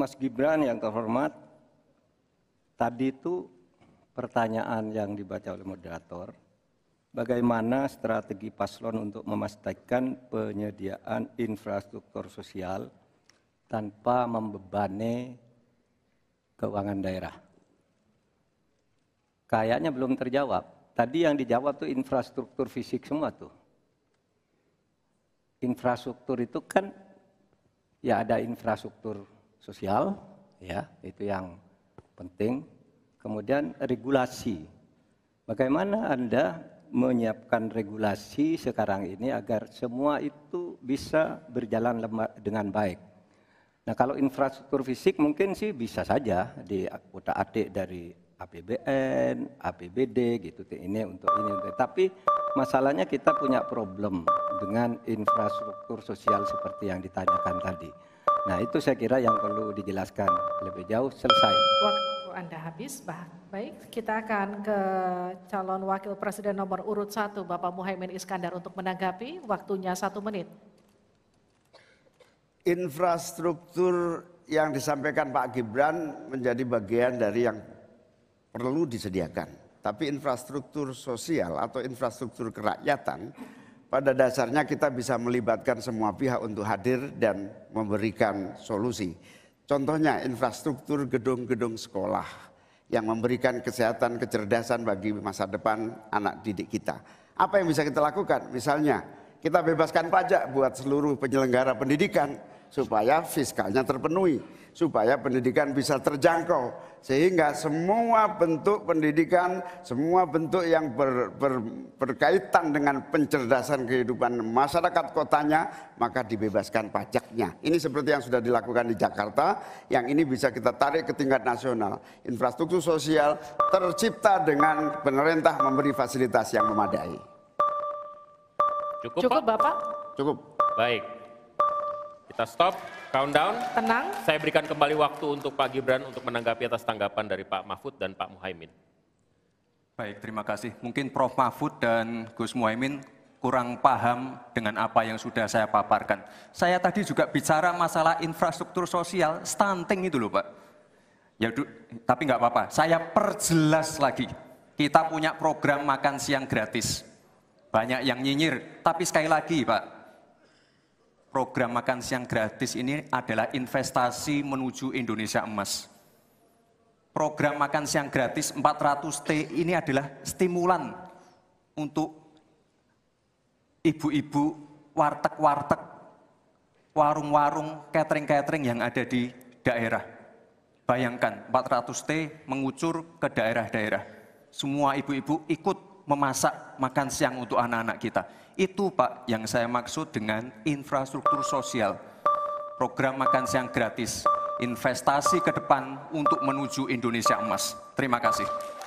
Mas Gibran yang terhormat, tadi itu pertanyaan yang dibaca oleh moderator, bagaimana strategi paslon untuk memastikan penyediaan infrastruktur sosial tanpa membebani keuangan daerah? Kayaknya belum terjawab. Tadi yang dijawab tuh infrastruktur fisik semua tuh. Infrastruktur itu kan ya ada infrastruktur sosial, ya itu yang penting. Kemudian regulasi. Bagaimana Anda menyiapkan regulasi sekarang ini agar semua itu bisa berjalan dengan baik. Nah kalau infrastruktur fisik mungkin sih bisa saja di kota atik dari APBN, APBD gitu e ini untuk ini. Tapi masalahnya kita punya problem dengan infrastruktur sosial seperti yang ditanyakan tadi. Nah itu saya kira yang perlu dijelaskan lebih jauh selesai. Waktu Anda habis, pak baik kita akan ke calon wakil presiden nomor urut satu Bapak muhaymin Iskandar untuk menanggapi waktunya satu menit. Infrastruktur yang disampaikan Pak Gibran menjadi bagian dari yang perlu disediakan. Tapi infrastruktur sosial atau infrastruktur kerakyatan pada dasarnya kita bisa melibatkan semua pihak untuk hadir dan memberikan solusi. Contohnya infrastruktur gedung-gedung sekolah yang memberikan kesehatan, kecerdasan bagi masa depan anak didik kita. Apa yang bisa kita lakukan? Misalnya, kita bebaskan pajak buat seluruh penyelenggara pendidikan supaya fiskalnya terpenuhi, supaya pendidikan bisa terjangkau, sehingga semua bentuk pendidikan, semua bentuk yang ber, ber, berkaitan dengan pencerdasan kehidupan masyarakat kotanya, maka dibebaskan pajaknya. Ini seperti yang sudah dilakukan di Jakarta, yang ini bisa kita tarik ke tingkat nasional. Infrastruktur sosial tercipta dengan pemerintah memberi fasilitas yang memadai. Cukup, Cukup Bapak? Cukup. Baik. Kita stop, countdown. Tenang. Saya berikan kembali waktu untuk Pak Gibran untuk menanggapi atas tanggapan dari Pak Mahfud dan Pak Muhaimin. Baik, terima kasih. Mungkin Prof. Mahfud dan Gus Muhaimin kurang paham dengan apa yang sudah saya paparkan. Saya tadi juga bicara masalah infrastruktur sosial, stunting itu loh Pak. Ya, tapi nggak apa-apa, saya perjelas lagi. Kita punya program makan siang gratis. Banyak yang nyinyir, tapi sekali lagi Pak, program makan siang gratis ini adalah investasi menuju Indonesia emas. Program makan siang gratis 400 T ini adalah stimulan untuk ibu-ibu warteg-warteg, warung-warung, catering-catering yang ada di daerah. Bayangkan 400 T mengucur ke daerah-daerah. Semua ibu-ibu ikut memasak makan siang untuk anak-anak kita itu Pak yang saya maksud dengan infrastruktur sosial. Program makan siang gratis, investasi ke depan untuk menuju Indonesia emas. Terima kasih.